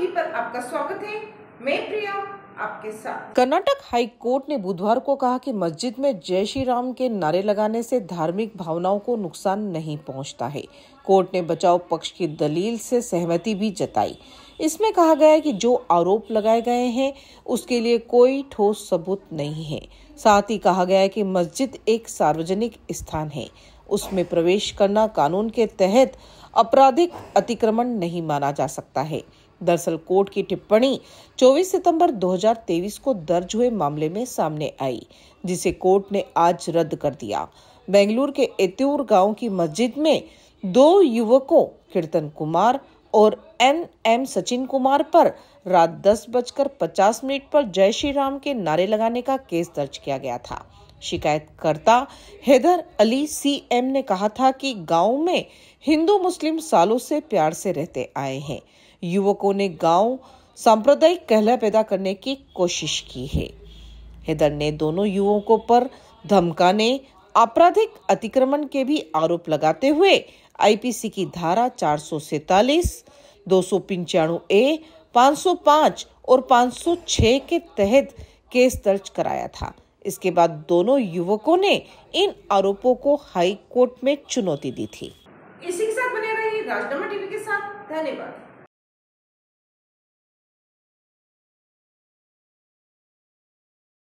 TV पर आपका स्वागत है मैं प्रिया आपके साथ कर्नाटक हाई कोर्ट ने बुधवार को कहा कि मस्जिद में जय श्री राम के नारे लगाने से धार्मिक भावनाओं को नुकसान नहीं पहुंचता है कोर्ट ने बचाव पक्ष की दलील से सहमति भी जताई इसमें कहा गया कि जो आरोप लगाए गए हैं उसके लिए कोई ठोस सबूत नहीं है साथ ही कहा गया कि मस्जिद एक सार्वजनिक स्थान है उसमें प्रवेश करना कानून के तहत आपराधिक अतिक्रमण नहीं माना जा सकता है दरअसल कोर्ट की टिप्पणी 24 सितंबर 2023 को दर्ज हुए मामले में सामने आई जिसे कोर्ट ने आज रद्द कर दिया बेंगलुरु के एत्यूर गांव की मस्जिद में दो युवकों कीर्तन कुमार और एन एम सचिन कुमार पर रात दस बजकर पचास मिनट पर जय श्री राम के नारे लगाने का केस दर्ज किया गया था शिकायतकर्ता हैदर अली सीएम ने कहा था कि गांव में हिंदू मुस्लिम सालों से प्यार से रहते आए हैं युवकों ने गांव सांप्रदायिक कहला पैदा करने की कोशिश की है हैदर ने दोनों युवकों पर धमकाने आपराधिक अतिक्रमण के भी आरोप लगाते हुए आईपीसी की धारा चार सौ सैतालीस दो सौ पंचाणु ए पाँच और छः के तहत केस दर्ज कराया था इसके बाद दोनों युवकों ने इन आरोपों को हाई कोर्ट में चुनौती दी थी इसी के साथ बने रहिए राजनामा टीवी के साथ धन्यवाद